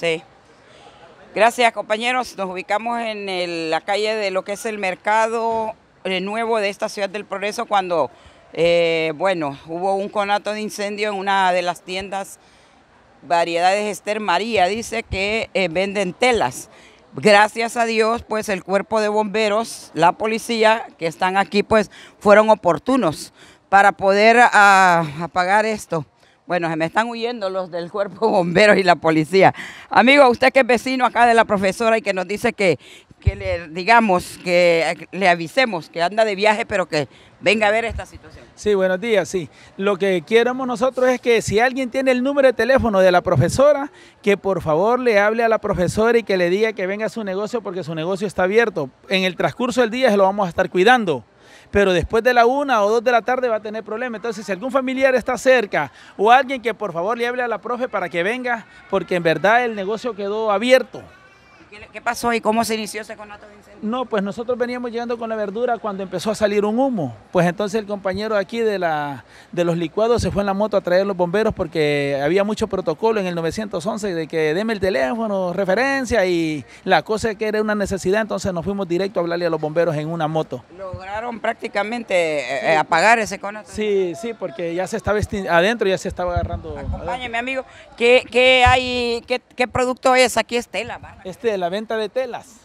Sí. Gracias, compañeros. Nos ubicamos en la calle de lo que es el mercado eh, nuevo de esta ciudad del Progreso cuando, eh, bueno, hubo un conato de incendio en una de las tiendas variedades Esther María. Dice que eh, venden telas. Gracias a Dios, pues el cuerpo de bomberos, la policía que están aquí, pues fueron oportunos para poder ah, apagar esto. Bueno, se me están huyendo los del cuerpo bomberos y la policía. Amigo, usted que es vecino acá de la profesora y que nos dice que, le digamos, que le avisemos que anda de viaje, pero que venga a ver esta situación. Sí, buenos días, sí. Lo que queremos nosotros es que si alguien tiene el número de teléfono de la profesora, que por favor le hable a la profesora y que le diga que venga a su negocio porque su negocio está abierto. En el transcurso del día se lo vamos a estar cuidando pero después de la una o dos de la tarde va a tener problemas. Entonces, si algún familiar está cerca o alguien que por favor le hable a la profe para que venga, porque en verdad el negocio quedó abierto. ¿Qué pasó y cómo se inició ese conato de incendio? No, pues nosotros veníamos llegando con la verdura cuando empezó a salir un humo. Pues entonces el compañero aquí de, la, de los licuados se fue en la moto a traer los bomberos porque había mucho protocolo en el 911 de que deme el teléfono, referencia y la cosa que era una necesidad. Entonces nos fuimos directo a hablarle a los bomberos en una moto prácticamente eh, eh, apagar ese cono. Sí, sí, porque ya se estaba adentro, ya se estaba agarrando. Acompáñeme, amigo. ¿Qué, hay, qué, producto es aquí? Es tela, este Este, la venta de telas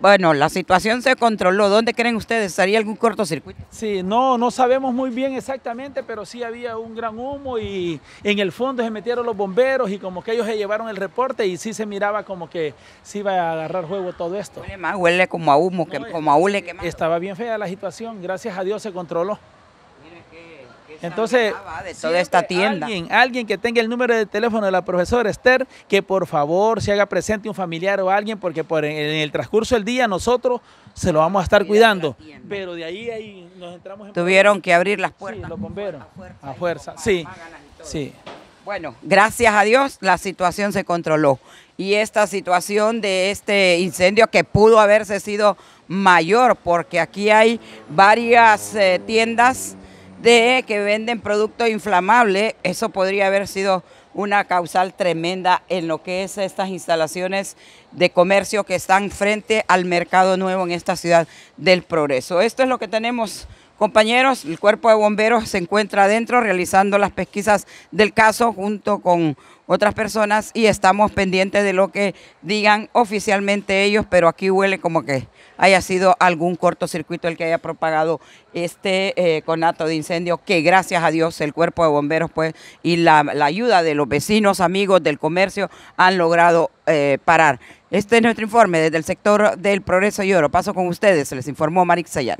bueno, la situación se controló. ¿Dónde creen ustedes? ¿Haría algún cortocircuito? Sí, no, no sabemos muy bien exactamente, pero sí había un gran humo y en el fondo se metieron los bomberos y como que ellos se llevaron el reporte y sí se miraba como que se iba a agarrar juego todo esto. Huele huele como a humo, que, como a que quemado. Estaba bien fea la situación, gracias a Dios se controló. Entonces, toda esta tienda. Alguien, que tenga el número de teléfono de la profesora Esther, que por favor se haga presente un familiar o alguien, porque en el transcurso del día nosotros se lo vamos a estar cuidando. Pero de ahí, ahí nos entramos en Tuvieron que abrir las puertas. A fuerza. Sí. Sí. Bueno, gracias a Dios la situación se controló. Y esta situación de este incendio que pudo haberse sido mayor, porque aquí hay varias eh, tiendas de que venden producto inflamable, eso podría haber sido una causal tremenda en lo que es estas instalaciones de comercio que están frente al mercado nuevo en esta ciudad del progreso. Esto es lo que tenemos Compañeros, el cuerpo de bomberos se encuentra adentro realizando las pesquisas del caso junto con otras personas y estamos pendientes de lo que digan oficialmente ellos, pero aquí huele como que haya sido algún cortocircuito el que haya propagado este eh, conato de incendio, que gracias a Dios el cuerpo de bomberos pues y la, ayuda de los vecinos, amigos del comercio han logrado eh, parar. Este es nuestro informe desde el sector del Progreso y Oro. Paso con ustedes, se les informó Marix Sayán.